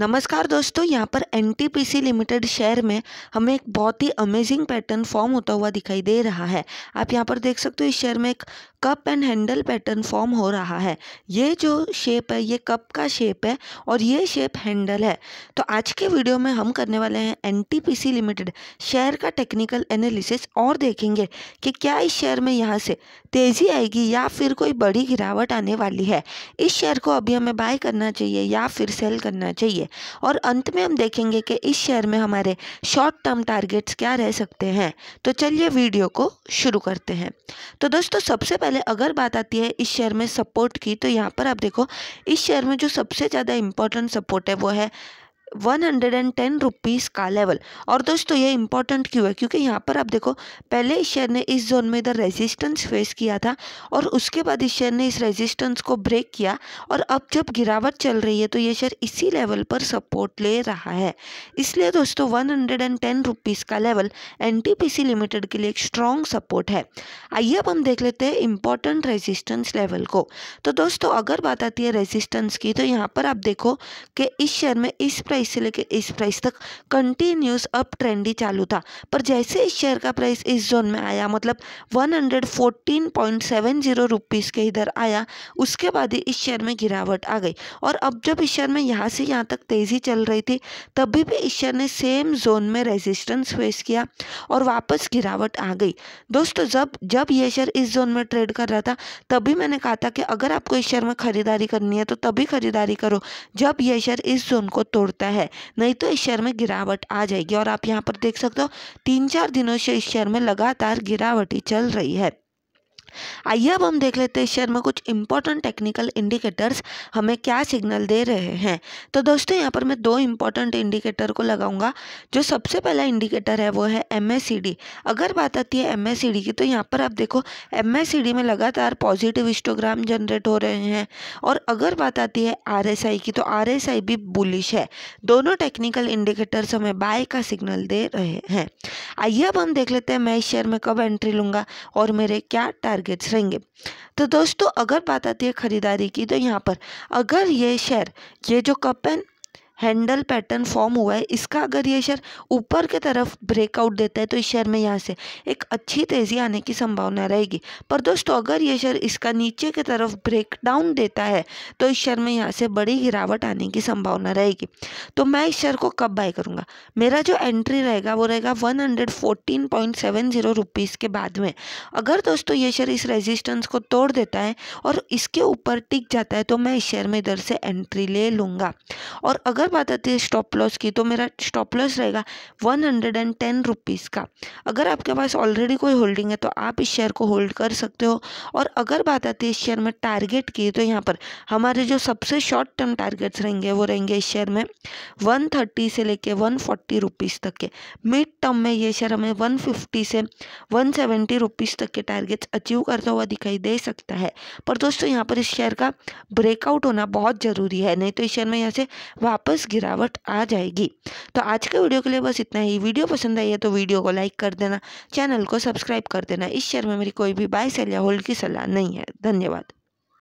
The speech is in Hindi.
नमस्कार दोस्तों यहाँ पर एन लिमिटेड शेयर में हमें एक बहुत ही अमेजिंग पैटर्न फॉर्म होता हुआ दिखाई दे रहा है आप यहाँ पर देख सकते हो इस शेयर में एक cup and handle pattern form हो रहा है ये जो शेप है ये कप का शेप है और ये शेप हैंडल है तो आज के वीडियो में हम करने वाले हैं एनटीपीसी लिमिटेड शेयर का टेक्निकल एनालिसिस और देखेंगे कि क्या इस शेयर में यहाँ से तेज़ी आएगी या फिर कोई बड़ी गिरावट आने वाली है इस शेयर को अभी हमें बाय करना चाहिए या फिर सेल करना चाहिए और अंत में हम देखेंगे कि इस शेयर में हमारे शॉर्ट टर्म टारगेट्स क्या रह सकते हैं तो चलिए वीडियो को शुरू करते हैं तो दोस्तों सबसे पहले पहले अगर बात आती है इस शेयर में सपोर्ट की तो यहाँ पर आप देखो इस शेयर में जो सबसे ज़्यादा इम्पोर्टेंट सपोर्ट है वो है one hundred and ten rupees का लेवल और दोस्तों ये इंपॉर्टेंट क्यों है क्योंकि यहाँ पर आप देखो पहले इस शेयर ने इस जोन में इधर रेजिस्टेंस फेस किया था और उसके बाद इस शेयर ने इस रेजिस्टेंस को ब्रेक किया और अब जब गिरावट चल रही है तो ये शेयर इसी लेवल पर सपोर्ट ले रहा है इसलिए दोस्तों one hundred and ten rupees का लेवल एन लिमिटेड के लिए एक स्ट्रॉन्ग सपोर्ट है आइए अब हम देख लेते हैं इंपॉर्टेंट रेजिस्टेंस लेवल को तो दोस्तों अगर बात आती है रेजिस्टेंस की तो यहाँ पर आप देखो कि इस शेयर में इस प्राइस प्राइस से लेकर इस प्राइस तक कंटिन्यूस अप ट्रेंड ही चालू था पर जैसे इस शेयर का प्राइस इस जोन में आया मतलब 114.70 रुपीस के इधर आया उसके बाद ही इस शेयर में गिरावट आ गई और अब जब इस शेयर में यहाँ से यहाँ तक तेज़ी चल रही थी तभी भी इस शेयर ने सेम जोन में रेजिस्टेंस फेस किया और वापस गिरावट आ गई दोस्तों जब जब यह शेयर इस जोन में ट्रेड कर रहा था तभी मैंने कहा था कि अगर आपको इस शेयर में खरीदारी करनी है तो तभी खरीदारी करो जब यह शेयर इस जोन को तोड़ता है है नहीं तो इस शेयर में गिरावट आ जाएगी और आप यहाँ पर देख सकते हो तीन चार दिनों से इस शेयर में लगातार गिरावटी चल रही है आइए अब हम देख लेते हैं शेयर में कुछ इंपॉर्टेंट टेक्निकल इंडिकेटर्स हमें क्या सिग्नल दे रहे हैं तो दोस्तों यहाँ पर मैं दो इंपॉर्टेंट इंडिकेटर को लगाऊंगा जो सबसे पहला इंडिकेटर है वो है एम अगर बात आती है एम की तो यहाँ पर आप देखो एम में लगातार पॉजिटिव इंस्टोग्राम जनरेट हो रहे हैं और अगर बात आती है आर की तो आर भी बुलिश है दोनों टेक्निकल इंडिकेटर्स हमें बाय का सिग्नल दे रहे हैं आइए अब हम देख लेते हैं मैं इस शेयर में कब एंट्री लूँगा और मेरे क्या टारगेट्स रहेंगे तो दोस्तों अगर बात आती है ख़रीदारी की तो यहाँ पर अगर ये शेयर ये जो cup and handle pattern form हुआ है इसका अगर ये शेयर ऊपर की तरफ ब्रेकआउट देता है तो इस शेयर में यहाँ से एक अच्छी तेज़ी आने की संभावना रहेगी पर दोस्तों अगर ये शेयर इसका नीचे की तरफ ब्रेकडाउन देता है तो इस शेयर में यहाँ से बड़ी गिरावट आने की संभावना रहेगी तो मैं इस शेयर को कब बाय करूँगा मेरा जो एंट्री रहेगा वो रहेगा one hundred fourteen point seven zero rupees के बाद में अगर दोस्तों ये शेयर इस रेजिस्टेंस को तोड़ देता है और इसके ऊपर टिक जाता है तो मैं इस शेयर में इधर से एंट्री ले लूँगा और अगर बात आती है स्टॉप लॉस की तो मेरा स्टॉप लॉस रहेगा one hundred and ten rupees का अगर आपके पास ऑलरेडी कोई होल्डिंग है तो आप इस शेयर को होल्ड कर सकते हो और अगर बात आती है इस शेयर में टारगेट की तो यहाँ पर हमारे जो सबसे शॉर्ट टर्म टारगेट्स रहेंगे वो रहेंगे इस शेयर में वन थर्टी से लेके वन फोर्टी रुपीज़ तक के मिड टर्म में ये शेयर हमें वन फिफ्टी से वन सेवेंटी रुपीज़ तक के टारगेट्स अचीव करता हुआ दिखाई दे सकता है पर दोस्तों यहाँ पर इस शेयर का ब्रेकआउट होना बहुत ज़रूरी है नहीं तो इस शेयर में यहाँ से वापस वापस गिरावट आ जाएगी तो आज के वीडियो के लिए बस इतना ही वीडियो पसंद आई है तो वीडियो को लाइक कर देना चैनल को सब्सक्राइब कर देना इस शेयर में मेरी कोई भी बाय सेल या होल्ड की सलाह नहीं है धन्यवाद